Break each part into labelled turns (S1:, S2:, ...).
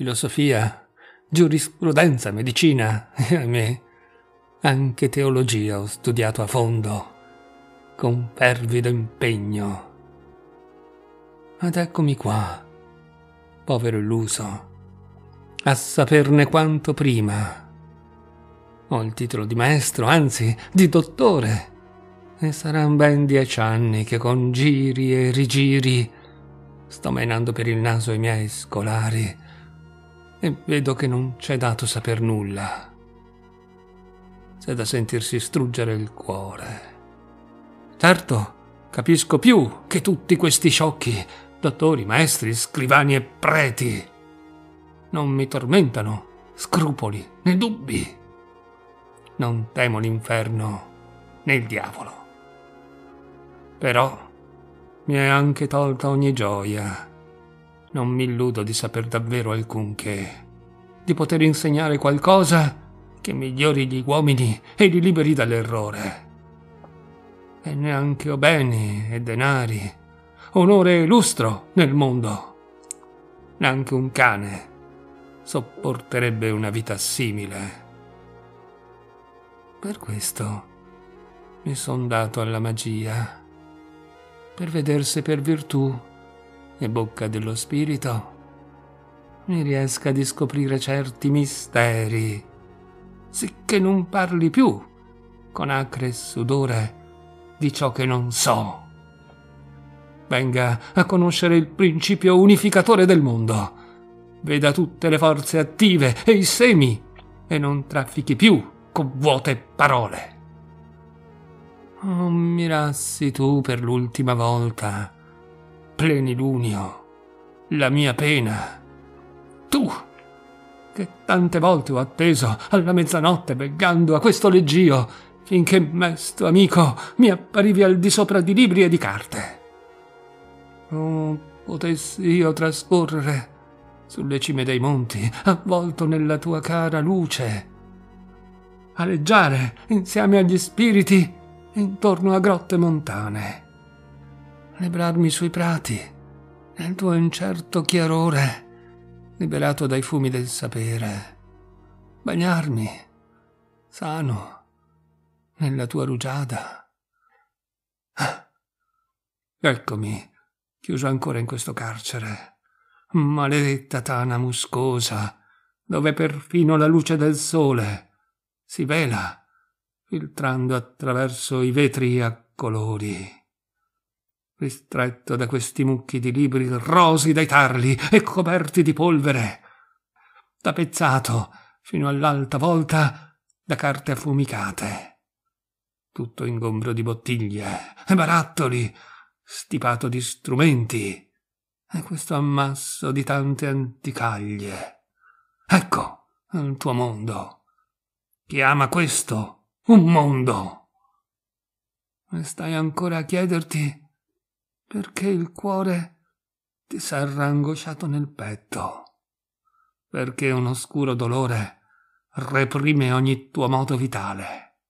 S1: filosofia, giurisprudenza, medicina e a me anche teologia ho studiato a fondo, con fervido impegno. Ed eccomi qua, povero illuso, a saperne quanto prima. Ho il titolo di maestro, anzi di dottore, e saranno ben dieci anni che con giri e rigiri sto menando per il naso i miei scolari e vedo che non c'è dato saper nulla. C'è da sentirsi struggere il cuore. Certo, capisco più che tutti questi sciocchi, dottori, maestri, scrivani e preti. Non mi tormentano scrupoli né dubbi. Non temo l'inferno né il diavolo. Però mi è anche tolta ogni gioia non mi illudo di saper davvero alcunché, di poter insegnare qualcosa che migliori gli uomini e li liberi dall'errore. E neanche ho beni e denari, onore e lustro nel mondo. Neanche un cane sopporterebbe una vita simile. Per questo mi son dato alla magia, per vedere se per virtù e bocca dello spirito, mi riesca di scoprire certi misteri, sicché non parli più con acre sudore di ciò che non so. Venga a conoscere il principio unificatore del mondo. Veda tutte le forze attive e i semi e non traffichi più con vuote parole. Non oh, mirassi tu per l'ultima volta plenilunio, la mia pena. Tu, che tante volte ho atteso alla mezzanotte beggando a questo leggio, finché, mesto amico, mi apparivi al di sopra di libri e di carte. Oh, potessi io trascorrere sulle cime dei monti, avvolto nella tua cara luce, aleggiare insieme agli spiriti intorno a grotte montane lebrarmi sui prati, nel tuo incerto chiarore, liberato dai fumi del sapere, bagnarmi, sano, nella tua rugiada. Ah, eccomi, chiuso ancora in questo carcere, maledetta tana muscosa, dove perfino la luce del sole si vela, filtrando attraverso i vetri a colori ristretto da questi mucchi di libri rosi dai tarli e coperti di polvere, tappezzato fino all'alta volta da carte affumicate, tutto ingombro di bottiglie e barattoli, stipato di strumenti, e questo ammasso di tante anticaglie. Ecco il tuo mondo. Chiama questo un mondo. E stai ancora a chiederti perché il cuore ti sarà angosciato nel petto, perché un oscuro dolore reprime ogni tuo moto vitale.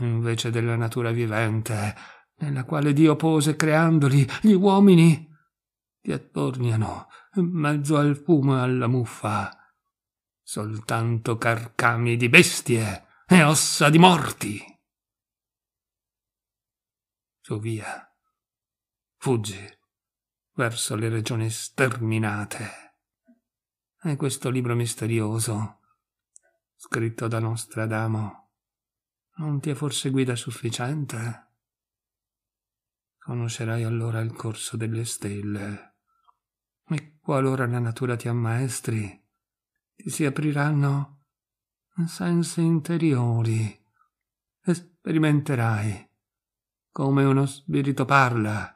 S1: Invece della natura vivente, nella quale Dio pose creandoli, gli uomini ti attorniano in mezzo al fumo e alla muffa, soltanto carcami di bestie e ossa di morti. via. Fuggi verso le regioni sterminate. E questo libro misterioso, scritto da Nostradamo, non ti è forse guida sufficiente? Conoscerai allora il corso delle stelle, e qualora la natura ti ammaestri, ti si apriranno sensi interiori, e sperimenterai come uno spirito parla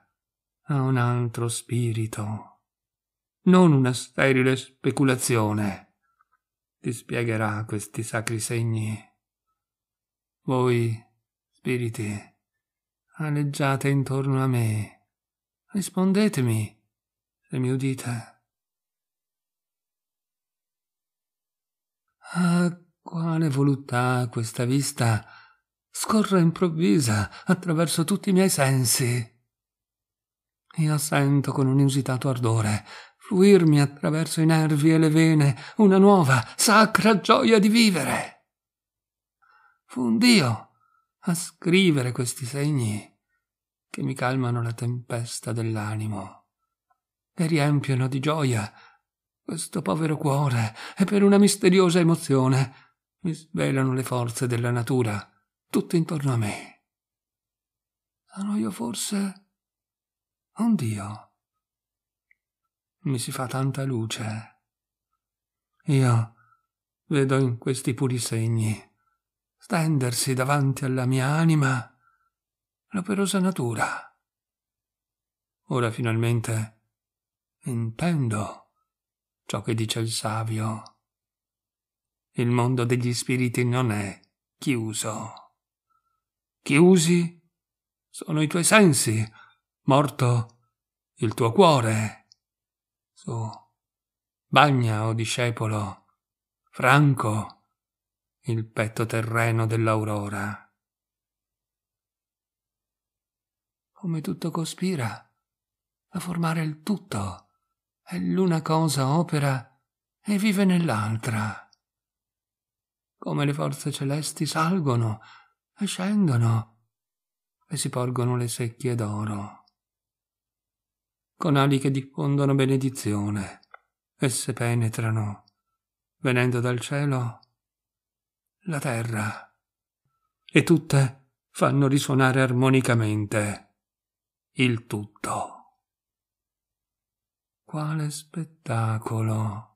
S1: a un altro spirito, non una sterile speculazione. Ti spiegherà questi sacri segni. Voi, spiriti, aleggiate intorno a me. Rispondetemi, se mi udite. Ah, quale voluttà questa vista scorre improvvisa attraverso tutti i miei sensi e la sento con un inusitato ardore fluirmi attraverso i nervi e le vene una nuova, sacra gioia di vivere. Fu un Dio a scrivere questi segni che mi calmano la tempesta dell'animo e riempiono di gioia questo povero cuore e per una misteriosa emozione mi svelano le forze della natura tutto intorno a me. Sono io forse un Dio. mi si fa tanta luce. Io vedo in questi puri segni stendersi davanti alla mia anima l'operosa natura. Ora finalmente intendo ciò che dice il savio. Il mondo degli spiriti non è chiuso. Chiusi sono i tuoi sensi morto il tuo cuore. Su, bagna, o oh discepolo, franco il petto terreno dell'aurora. Come tutto cospira a formare il tutto, e l'una cosa opera e vive nell'altra. Come le forze celesti salgono e scendono e si porgono le secchie d'oro con ali che diffondono benedizione. Esse penetrano, venendo dal cielo, la terra, e tutte fanno risuonare armonicamente il tutto. Quale spettacolo!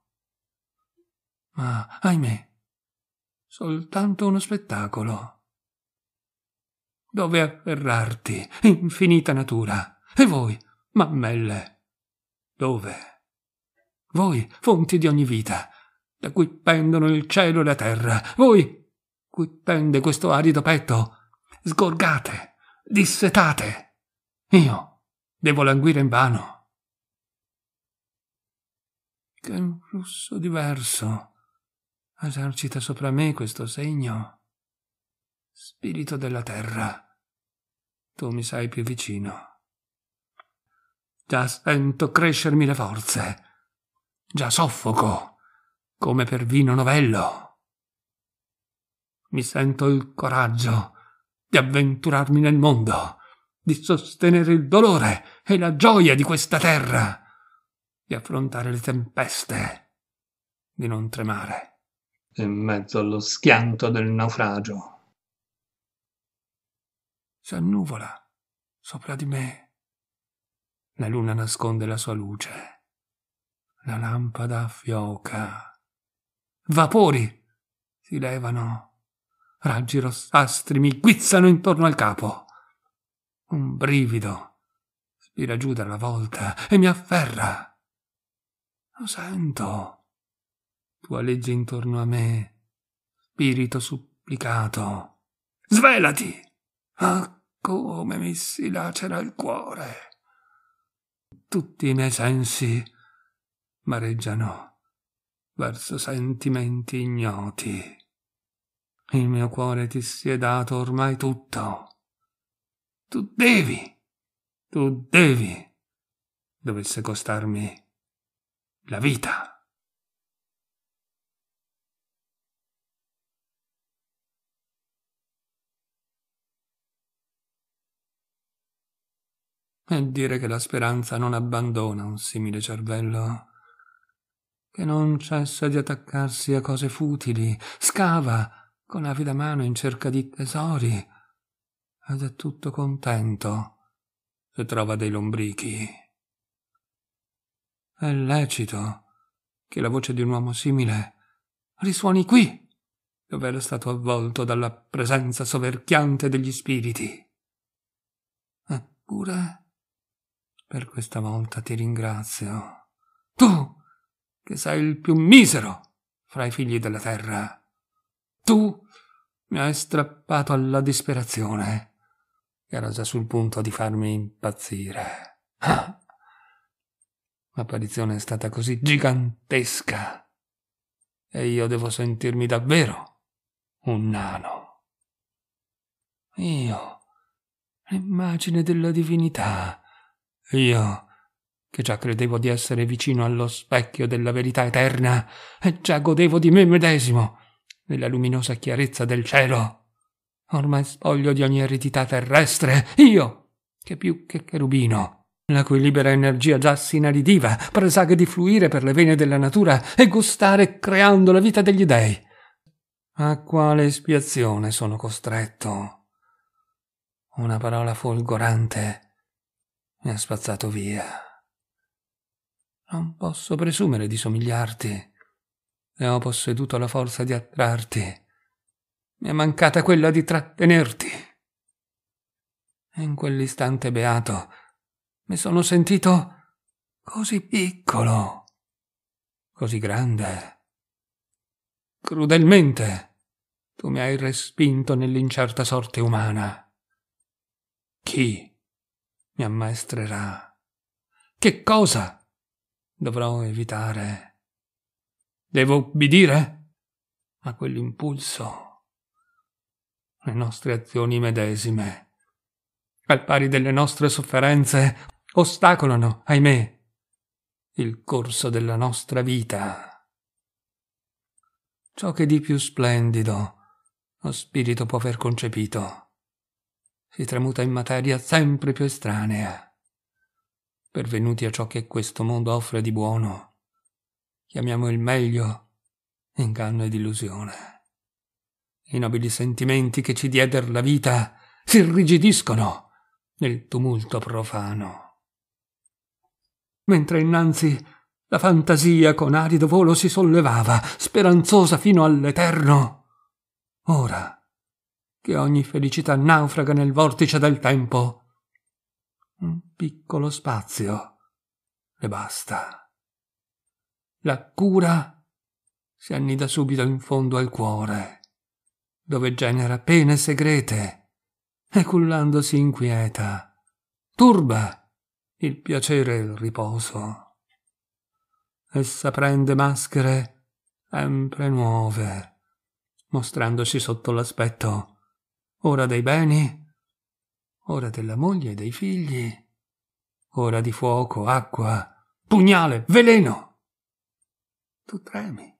S1: Ma, ahimè, soltanto uno spettacolo. Dove afferrarti, infinita natura, e voi, Mammelle. Dove? Voi, fonti di ogni vita, da cui pendono il cielo e la terra, voi, cui pende questo arido petto, sgorgate, dissetate. Io devo languire in vano. Che un flusso diverso esercita sopra me questo segno. Spirito della terra, tu mi sei più vicino. Già sento crescermi le forze. Già soffoco, come per vino novello. Mi sento il coraggio di avventurarmi nel mondo, di sostenere il dolore e la gioia di questa terra, di affrontare le tempeste, di non tremare. In mezzo allo schianto del naufragio. Si annuvola sopra di me la luna nasconde la sua luce. La lampada fioca. Vapori si levano. Raggi rossastri mi guizzano intorno al capo. Un brivido spira giù dalla volta e mi afferra. Lo sento. Tua legge intorno a me, spirito supplicato. Svelati! Ah, come mi si lacera il cuore! tutti i miei sensi mareggiano verso sentimenti ignoti. Il mio cuore ti si è dato ormai tutto. Tu devi, tu devi, dovesse costarmi la vita. e dire che la speranza non abbandona un simile cervello, che non cessa di attaccarsi a cose futili, scava con avida mano in cerca di tesori, ed è tutto contento se trova dei lombrichi. È lecito che la voce di un uomo simile risuoni qui, dove era stato avvolto dalla presenza soverchiante degli spiriti. Eppure per questa volta ti ringrazio. Tu, che sei il più misero fra i figli della terra. Tu mi hai strappato alla disperazione. Era già sul punto di farmi impazzire. L'apparizione è stata così gigantesca. E io devo sentirmi davvero un nano. Io, l'immagine della divinità, io, che già credevo di essere vicino allo specchio della verità eterna, e già godevo di me medesimo, nella luminosa chiarezza del cielo. Ormai spoglio di ogni eredità terrestre, io, che più che cherubino, la cui libera energia già si inaridiva, presaghe di fluire per le vene della natura e gustare creando la vita degli dei. A quale espiazione sono costretto? Una parola folgorante mi ha spazzato via. Non posso presumere di somigliarti, Ne ho posseduto la forza di attrarti. Mi è mancata quella di trattenerti. E in quell'istante beato mi sono sentito così piccolo, così grande. Crudelmente tu mi hai respinto nell'incerta sorte umana. Chi mi ammaestrerà. Che cosa dovrò evitare? Devo ubbidire a quell'impulso, le nostre azioni medesime, al pari delle nostre sofferenze, ostacolano, ahimè, il corso della nostra vita. Ciò che di più splendido lo spirito può aver concepito si tramuta in materia sempre più estranea. Pervenuti a ciò che questo mondo offre di buono, chiamiamo il meglio inganno ed illusione. I nobili sentimenti che ci dieder la vita si irrigidiscono nel tumulto profano. Mentre innanzi la fantasia con arido volo si sollevava, speranzosa fino all'eterno, ora che ogni felicità naufraga nel vortice del tempo. Un piccolo spazio e basta. La cura si annida subito in fondo al cuore, dove genera pene segrete e cullandosi inquieta, turba il piacere e il riposo. Essa prende maschere sempre nuove, mostrandosi sotto l'aspetto ora dei beni, ora della moglie e dei figli, ora di fuoco, acqua, pugnale, veleno. Tu tremi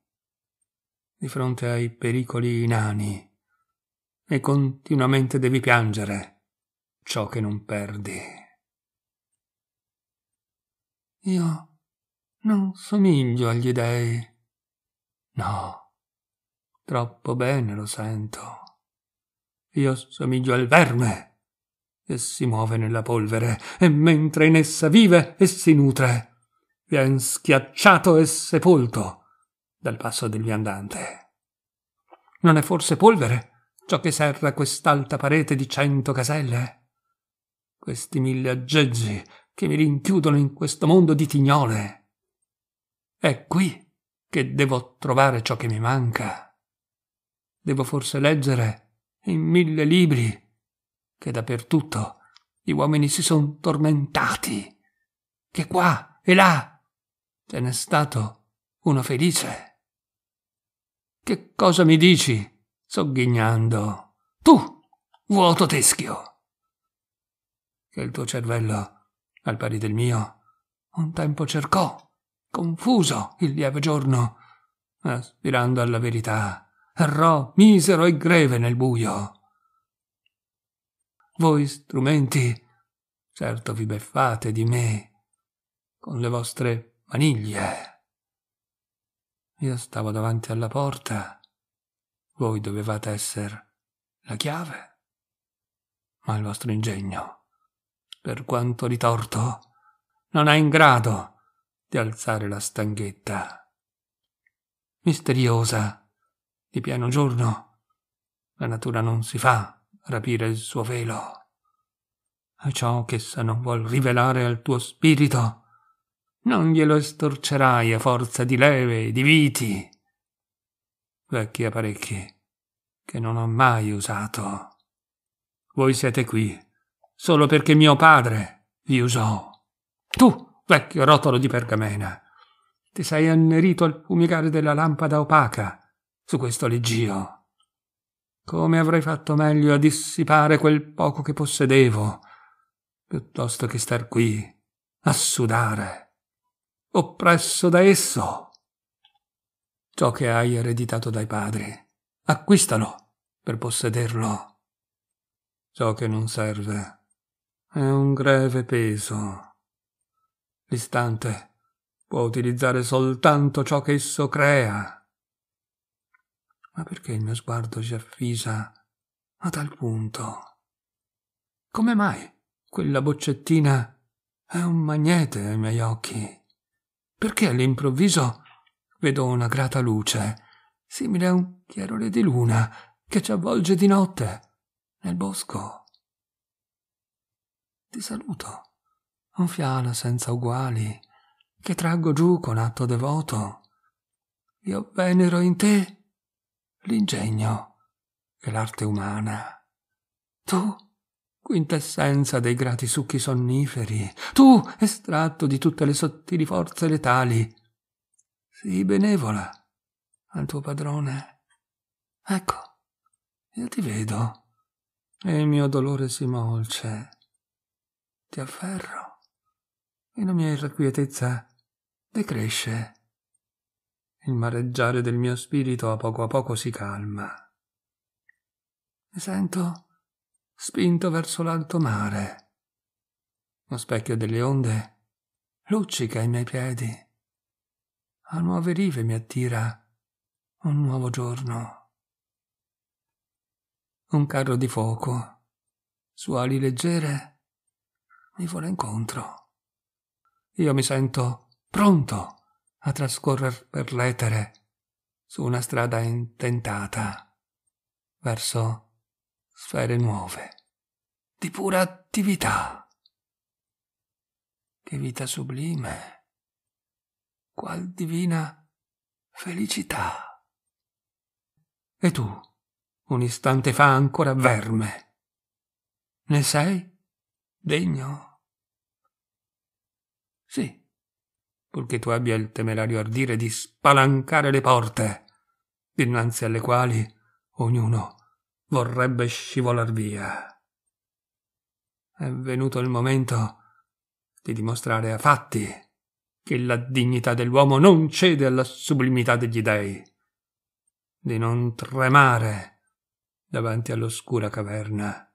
S1: di fronte ai pericoli inani e continuamente devi piangere ciò che non perdi. Io non somiglio agli dei. No, troppo bene lo sento. Io somiglio al verme che si muove nella polvere e mentre in essa vive e si nutre viene schiacciato e sepolto dal passo del viandante. Non è forse polvere ciò che serra quest'alta parete di cento caselle? Questi mille aggeggi che mi rinchiudono in questo mondo di tignole. È qui che devo trovare ciò che mi manca. Devo forse leggere in mille libri, che dappertutto gli uomini si son tormentati, che qua e là ce n'è stato uno felice. Che cosa mi dici, sogghignando, tu, vuoto teschio? Che il tuo cervello, al pari del mio, un tempo cercò, confuso, il lieve giorno, aspirando alla verità errò misero e greve nel buio. Voi strumenti, certo vi beffate di me con le vostre maniglie. Io stavo davanti alla porta, voi dovevate essere la chiave, ma il vostro ingegno, per quanto ritorto, non è in grado di alzare la stanghetta. Misteriosa di pieno giorno. La natura non si fa rapire il suo velo. E ciò ch'essa non vuol rivelare al tuo spirito, non glielo estorcerai a forza di leve e di viti. Vecchi apparecchi che non ho mai usato. Voi siete qui solo perché mio padre vi usò. Tu, vecchio rotolo di pergamena, ti sei annerito al fumigare della lampada opaca su questo leggio. Come avrei fatto meglio a dissipare quel poco che possedevo, piuttosto che star qui a sudare, oppresso da esso. Ciò che hai ereditato dai padri, acquistalo per possederlo. Ciò che non serve è un greve peso. L'istante può utilizzare soltanto ciò che esso crea ma perché il mio sguardo si affisa a tal punto? Come mai quella boccettina è un magnete ai miei occhi? Perché all'improvviso vedo una grata luce, simile a un chiarore di luna che ci avvolge di notte nel bosco? Ti saluto, un fiala senza uguali, che traggo giù con atto devoto. Io venero in te l'ingegno e l'arte umana. Tu, quintessenza dei grati succhi sonniferi, tu, estratto di tutte le sottili forze letali, sii benevola al tuo padrone. Ecco, io ti vedo e il mio dolore si molce. Ti afferro e la mia irrequietezza decresce. Il mareggiare del mio spirito a poco a poco si calma. Mi sento spinto verso l'alto mare. Lo specchio delle onde luccica ai miei piedi. A nuove rive mi attira un nuovo giorno. Un carro di fuoco, su ali leggere, mi vuole incontro. Io mi sento pronto a trascorrere per l'etere su una strada intentata verso sfere nuove di pura attività. Che vita sublime, qual divina felicità. E tu, un istante fa ancora verme, ne sei degno? Sì purché tu abbia il temerario ardire di spalancare le porte, dinanzi alle quali ognuno vorrebbe scivolar via. È venuto il momento di dimostrare a fatti che la dignità dell'uomo non cede alla sublimità degli dèi, di non tremare davanti all'oscura caverna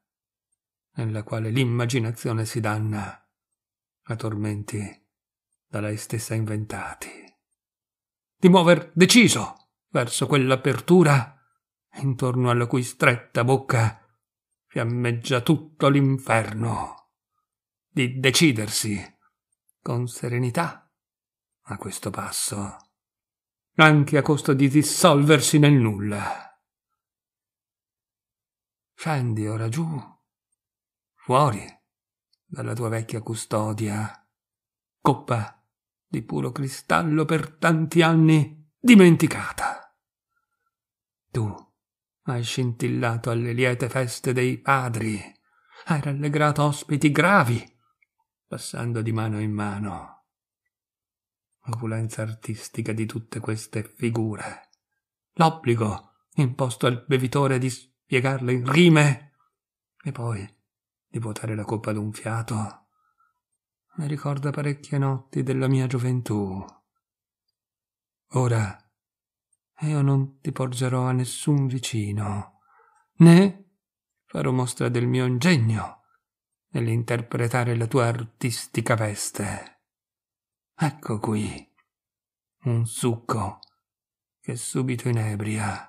S1: nella quale l'immaginazione si danna a tormenti da lei stessa inventati, di muover deciso verso quell'apertura intorno alla cui stretta bocca fiammeggia tutto l'inferno, di decidersi con serenità a questo passo, anche a costo di dissolversi nel nulla. Scendi ora giù, fuori dalla tua vecchia custodia, coppa di puro cristallo per tanti anni dimenticata. Tu hai scintillato alle liete feste dei padri, hai rallegrato ospiti gravi, passando di mano in mano. Opulenza artistica di tutte queste figure, l'obbligo imposto al bevitore di spiegarle in rime e poi di vuotare la coppa d'un fiato mi ricorda parecchie notti della mia gioventù. Ora io non ti porgerò a nessun vicino, né farò mostra del mio ingegno nell'interpretare la tua artistica veste. Ecco qui un succo che subito inebria.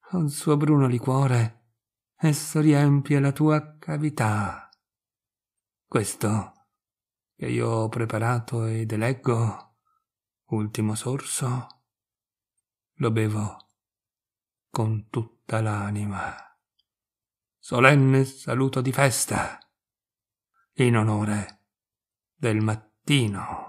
S1: Col suo bruno liquore esso riempie la tua cavità. Questo è che io ho preparato ed eleggo, ultimo sorso, lo bevo con tutta l'anima. Solenne saluto di festa, in onore del mattino.